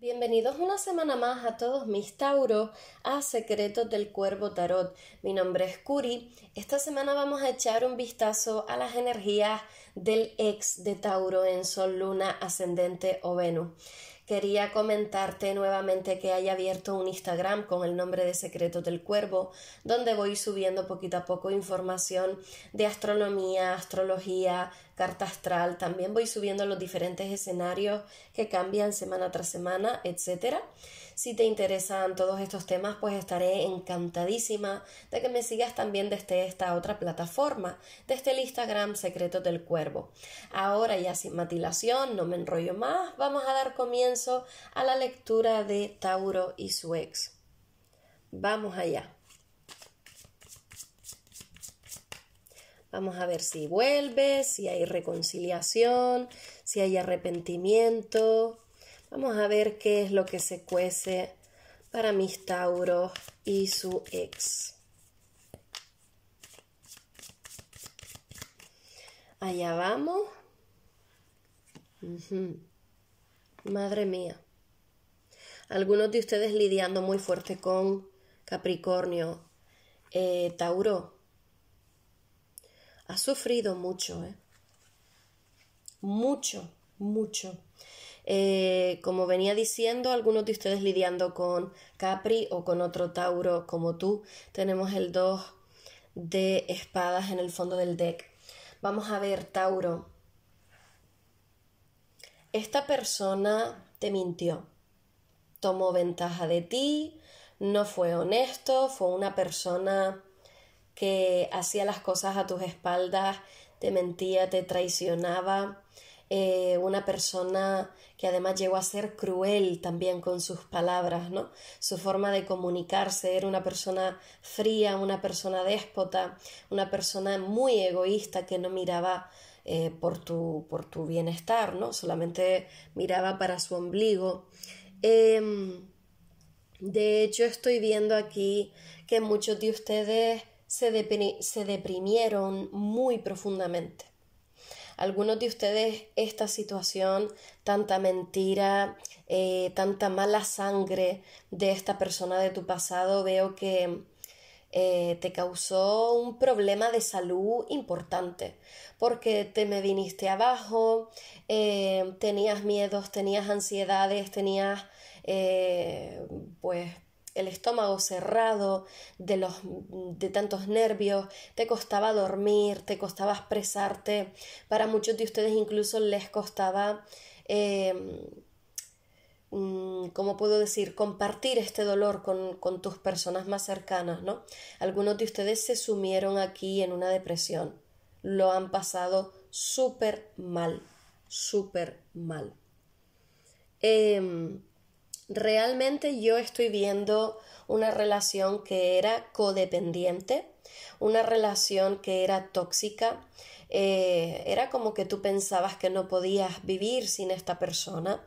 Bienvenidos una semana más a todos mis Tauro a Secretos del Cuervo Tarot. Mi nombre es Curi. Esta semana vamos a echar un vistazo a las energías del ex de Tauro en Sol, Luna, Ascendente o Venus. Quería comentarte nuevamente que haya abierto un Instagram con el nombre de Secretos del Cuervo, donde voy subiendo poquito a poco información de astronomía, astrología, carta astral. También voy subiendo los diferentes escenarios que cambian semana tras semana, etc. Si te interesan todos estos temas, pues estaré encantadísima de que me sigas también desde esta otra plataforma, desde el Instagram Secretos del Cuervo. Ahora ya sin matilación, no me enrollo más, vamos a dar comienzo a la lectura de Tauro y su ex. Vamos allá. Vamos a ver si vuelve, si hay reconciliación, si hay arrepentimiento. Vamos a ver qué es lo que se cuece para mis Tauros y su ex. Allá vamos. Madre mía. Algunos de ustedes lidiando muy fuerte con Capricornio, eh, Tauro, ha sufrido mucho, ¿eh? Mucho, mucho. Eh, como venía diciendo, algunos de ustedes lidiando con Capri o con otro Tauro como tú, tenemos el 2 de espadas en el fondo del deck. Vamos a ver, Tauro. Esta persona te mintió, tomó ventaja de ti, no fue honesto, fue una persona que hacía las cosas a tus espaldas, te mentía, te traicionaba. Eh, una persona que además llegó a ser cruel también con sus palabras, ¿no? Su forma de comunicarse era una persona fría, una persona déspota, una persona muy egoísta que no miraba eh, por, tu, por, tu, bienestar, ¿no? Solamente miraba para su ombligo. Em, de hecho, estoy viendo aquí que muchos de ustedes se, deprimieron muy profundamente. Algunos de ustedes esta situación, tanta mentira, eh, tanta mala sangre de esta persona de tu pasado, veo que eh, te causó un problema de salud importante, porque te me viniste abajo, eh, tenías miedos, tenías ansiedades, tenías pues el estómago cerrado, de, los, de tantos nervios, te costaba dormir, te costaba expresarte, para muchos de ustedes incluso les costaba... Em, mm, ¿cómo puedo decir? Compartir este dolor con, con, tus personas más cercanas, ¿no? Algunos de ustedes se sumieron aquí en una depresión. Lo han pasado súper mal, súper mal. Em, realmente yo estoy viendo una relación que era codependiente, una relación que era tóxica, eh, era como que tú pensabas que no podías vivir sin esta persona,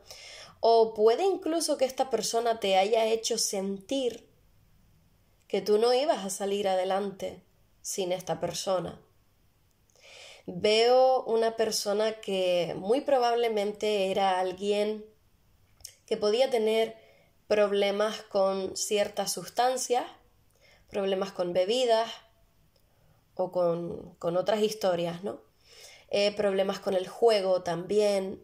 o puede incluso que esta persona te haya hecho sentir que tú no ibas a salir adelante sin esta persona. Veo una persona que muy probablemente era alguien que podía tener problemas con ciertas sustancias, problemas con bebidas o con, otras historias, ¿no? Eh, problemas con el juego también.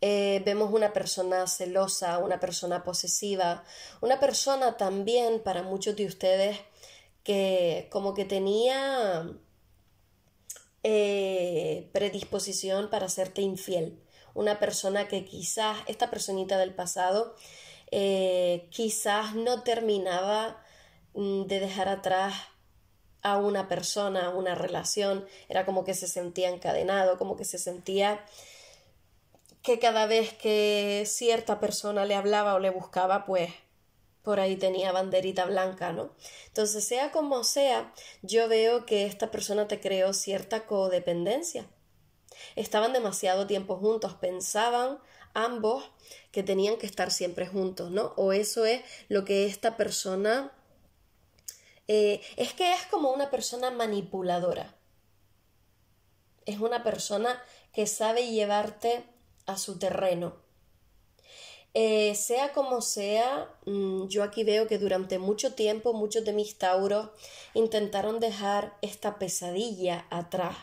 Eh, vemos una persona celosa, una persona posesiva, una persona también para muchos de ustedes que como que tenía eh, predisposición para hacerte infiel una persona que quizás, esta personita del pasado, eh, quizás no terminaba mm, de dejar atrás a una persona, a una relación, era como que se sentía encadenado, como que se sentía que cada vez que cierta persona le hablaba o le buscaba, pues por ahí tenía banderita blanca, ¿no? Entonces, sea como sea, yo veo que esta persona te creó cierta codependencia, Estaban demasiado tiempo juntos, pensaban ambos que tenían que estar siempre juntos, ¿no? O eso es lo que esta persona... Eh, es que es como una persona manipuladora. Es una persona que sabe llevarte a su terreno. Eh, sea como sea, mm, yo aquí veo que durante mucho tiempo muchos de mis tauros intentaron dejar esta pesadilla atrás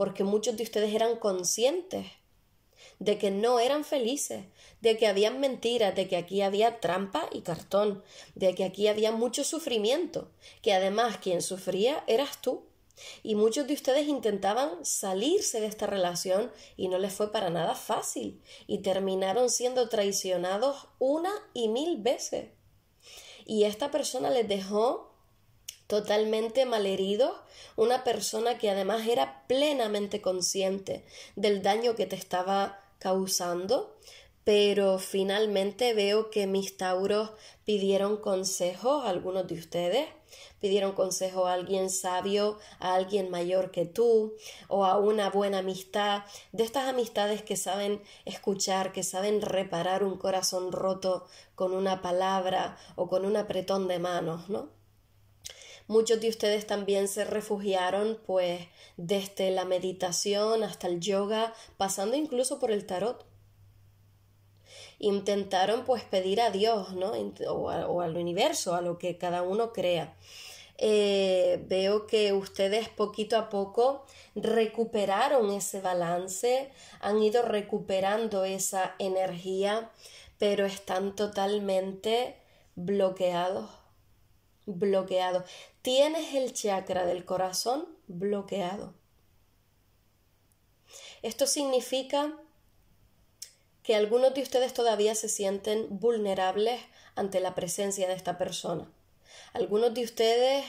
porque muchos de ustedes eran conscientes de que no eran felices, de que habían mentiras, de que aquí había trampa y cartón, de que aquí había mucho sufrimiento, que además quien sufría eras tú. Y muchos de ustedes intentaban salirse de esta relación y no les fue para nada fácil y terminaron siendo traicionados una y mil veces. Y esta persona les dejó totalmente malherido, una persona que además era plenamente consciente del daño que te estaba causando, pero finalmente veo que mis tauros pidieron consejo, algunos de ustedes pidieron consejo a alguien sabio, a alguien mayor que tú, o a una buena amistad, de estas amistades que saben escuchar, que saben reparar un corazón roto con una palabra o con un apretón de manos, ¿no? Muchos de ustedes también se refugiaron pues desde la meditación hasta el yoga, pasando incluso por el tarot. Intentaron pues pedir a Dios, ¿no? O, al universo, a lo que cada uno crea. Eh, veo que ustedes poquito a poco recuperaron ese balance, han ido recuperando esa energía, pero están totalmente bloqueados bloqueado. Tienes el chakra del corazón bloqueado. Esto significa que algunos de ustedes todavía se sienten vulnerables ante la presencia de esta persona. Algunos de ustedes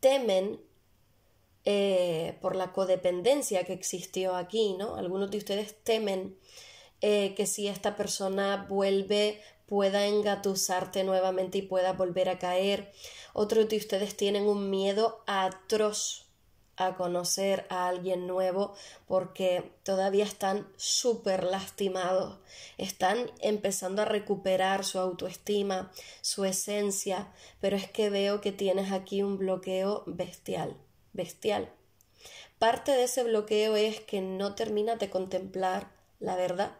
temen eh, por la codependencia que existió aquí, ¿no? Algunos de ustedes temen eh, que si esta persona vuelve pueda engatusarte nuevamente y pueda volver a caer. Otro de ustedes tienen un miedo atroz a conocer a alguien nuevo porque todavía están súper lastimados, están empezando a recuperar su autoestima, su esencia, pero es que veo que tienes aquí un bloqueo bestial, bestial. Parte de ese bloqueo es que no terminas de contemplar la verdad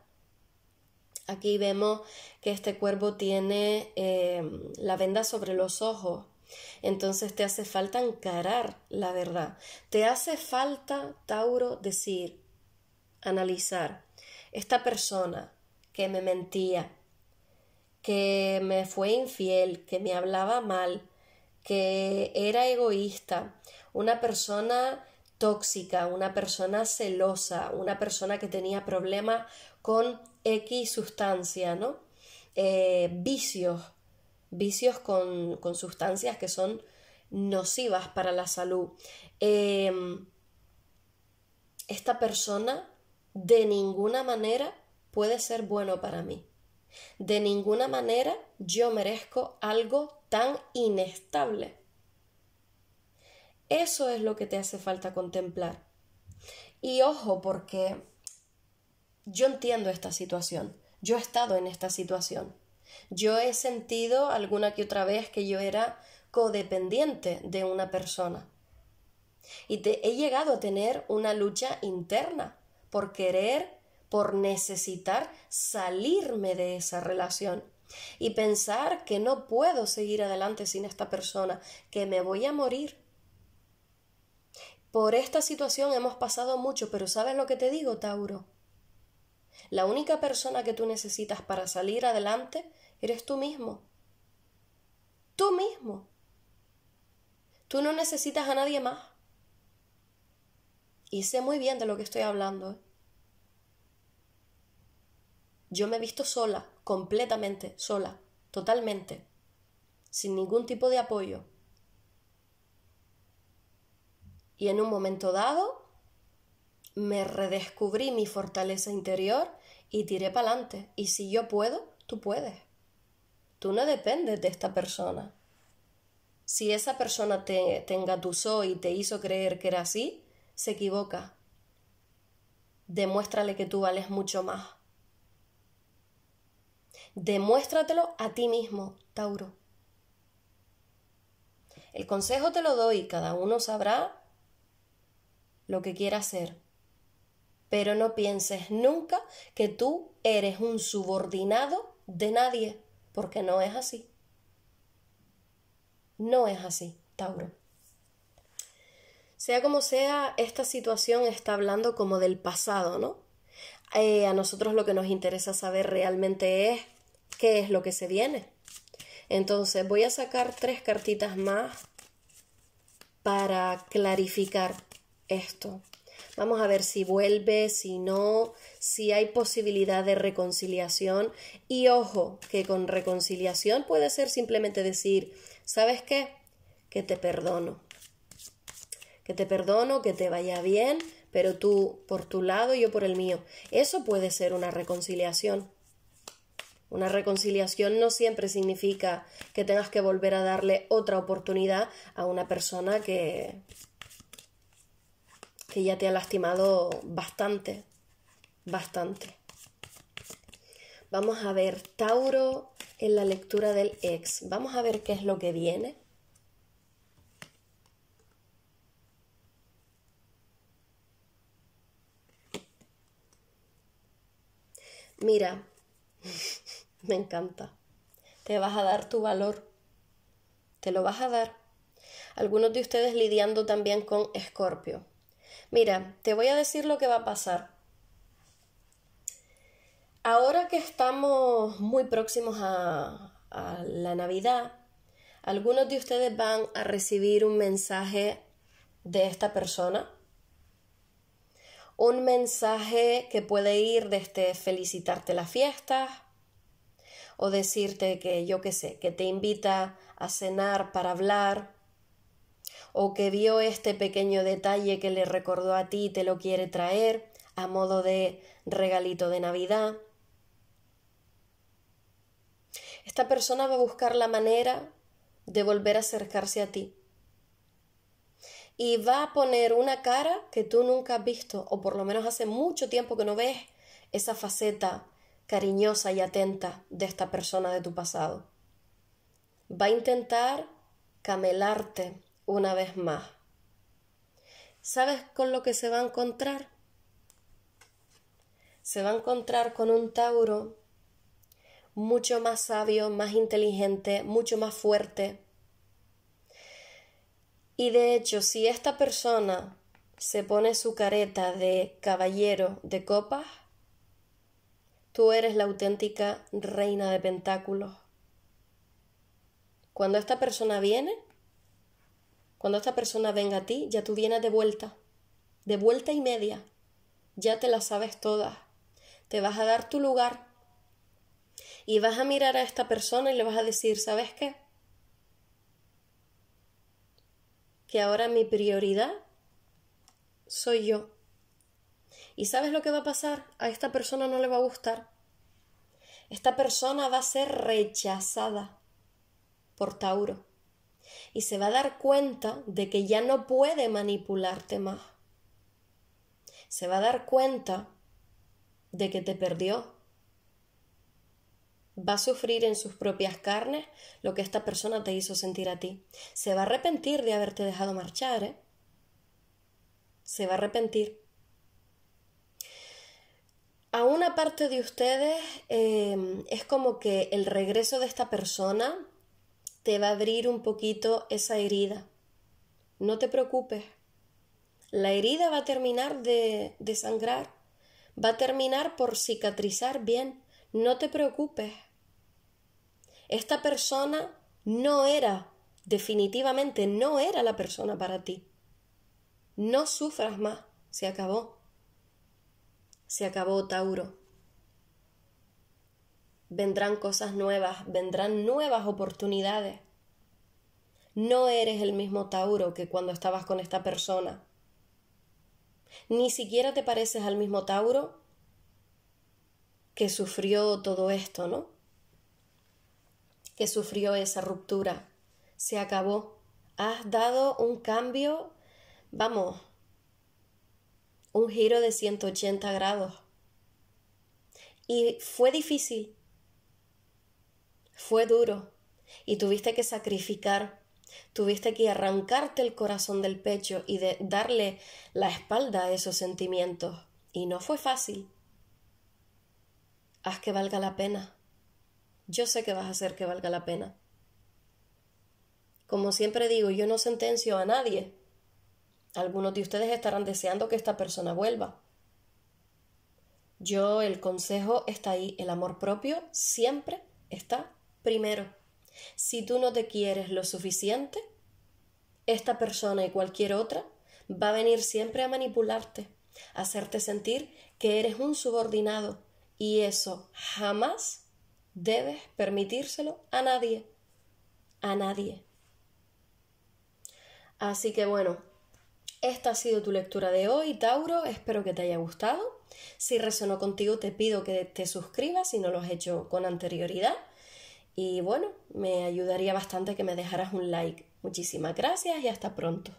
Aquí vemos que este cuervo tiene em, la venda sobre los ojos. Entonces te hace falta encarar la verdad. Te hace falta, Tauro, decir, analizar. Esta persona que me mentía, que me fue infiel, que me hablaba mal, que era egoísta, una persona tóxica, una persona celosa, una persona que tenía problemas con X sustancia, ¿no? Eh, vicios, vicios con, sustancias que son nocivas para la salud. Em, esta persona de ninguna manera puede ser bueno para mí. De ninguna manera yo merezco algo tan inestable eso es lo que te hace falta contemplar. Y ojo, porque yo entiendo esta situación, yo he estado en esta situación, yo he sentido alguna que otra vez que yo era codependiente de una persona. Y te, he llegado a tener una lucha interna por querer, por necesitar salirme de esa relación y pensar que no puedo seguir adelante sin esta persona, que me voy a morir, por esta situación hemos pasado mucho, pero ¿sabes lo que te digo, Tauro? La única persona que tú necesitas para salir adelante eres tú mismo. Tú mismo. Tú no necesitas a nadie más. Y sé muy bien de lo que estoy hablando. ¿eh? Yo me he visto sola, completamente sola, totalmente, sin ningún tipo de apoyo. Y en un momento dado me redescubrí mi fortaleza interior y tiré para adelante. Y si yo puedo, tú puedes. Tú no dependes de esta persona. Si esa persona te, engatusó y te hizo creer que era así, se equivoca. Demuéstrale que tú vales mucho más. Demuéstratelo a ti mismo, Tauro. El consejo te lo doy, cada uno sabrá lo que quiera hacer. Pero no pienses nunca que tú eres un subordinado de nadie, porque no es así. No es así, Tauro. Sea como sea, esta situación está hablando como del pasado, ¿no? Eh, a nosotros lo que nos interesa saber realmente es qué es lo que se viene. Entonces voy a sacar tres cartitas más para clarificar esto. Vamos a ver si vuelve, si no, si hay posibilidad de reconciliación. Y ojo, que con reconciliación puede ser simplemente decir, ¿sabes qué? Que te perdono. Que te perdono, que te vaya bien, pero tú por tu lado y yo por el mío. Eso puede ser una reconciliación. Una reconciliación no siempre significa que tengas que volver a darle otra oportunidad a una persona que que ya te ha lastimado bastante, bastante. Vamos a ver Tauro en la lectura del ex. Vamos a ver qué es lo que viene. Mira, me encanta. Te vas a dar tu valor. Te lo vas a dar. Algunos de ustedes lidiando también con Escorpio. Mira, te voy a decir lo que va a pasar. Ahora que estamos muy próximos a, la Navidad, algunos de ustedes van a recibir un mensaje de esta persona. Un mensaje que puede ir desde felicitarte las fiestas o decirte que yo qué sé, que te invita a cenar para hablar o que vio este pequeño detalle que le recordó a ti y te lo quiere traer a modo de regalito de Navidad. Esta persona va a buscar la manera de volver a acercarse a ti. Y va a poner una cara que tú nunca has visto, o por lo menos hace mucho tiempo que no ves esa faceta cariñosa y atenta de esta persona de tu pasado. Va a intentar camelarte, una vez más. ¿Sabes con lo que se va a encontrar? Se va a encontrar con un Tauro mucho más sabio, más inteligente, mucho más fuerte. Y de hecho, si esta persona se pone su careta de caballero de copas, tú eres la auténtica reina de pentáculos. Cuando esta persona viene, cuando esta persona venga a ti, ya tú vienes de vuelta, de vuelta y media. Ya te la sabes todas. Te vas a dar tu lugar y vas a mirar a esta persona y le vas a decir, ¿sabes qué? Que ahora mi prioridad soy yo. ¿Y sabes lo que va a pasar? A esta persona no le va a gustar. Esta persona va a ser rechazada por Tauro y se va a dar cuenta de que ya no puede manipularte más. Se va a dar cuenta de que te perdió. Va a sufrir en sus propias carnes lo que esta persona te hizo sentir a ti. Se va a arrepentir de haberte dejado marchar, ¿eh? Se va a arrepentir. A una parte de ustedes eh, es como que el regreso de esta persona te va a abrir un poquito esa herida. No te preocupes. La herida va a terminar de, de sangrar, va a terminar por cicatrizar bien. No te preocupes. Esta persona no era, definitivamente no era la persona para ti. No sufras más, se acabó. Se acabó, Tauro vendrán cosas nuevas, vendrán nuevas oportunidades. No eres el mismo Tauro que cuando estabas con esta persona. Ni siquiera te pareces al mismo Tauro que sufrió todo esto, ¿no? Que sufrió esa ruptura. Se acabó. Has dado un cambio, vamos, un giro de 180 grados. Y fue difícil, fue duro y tuviste que sacrificar, tuviste que arrancarte el corazón del pecho y de darle la espalda a esos sentimientos. Y no fue fácil. Haz que valga la pena. Yo sé que vas a hacer que valga la pena. Como siempre digo, yo no sentencio a nadie. Algunos de ustedes estarán deseando que esta persona vuelva. Yo, el consejo está ahí, el amor propio siempre está Primero, si tú no te quieres lo suficiente, esta persona y cualquier otra va a venir siempre a manipularte, a hacerte sentir que eres un subordinado y eso jamás debes permitírselo a nadie, a nadie. Así que bueno, esta ha sido tu lectura de hoy, Tauro, espero que te haya gustado. Si resonó contigo, te pido que te suscribas si no lo has hecho con anterioridad y bueno, me ayudaría bastante que me dejaras un like. Muchísimas gracias y hasta pronto.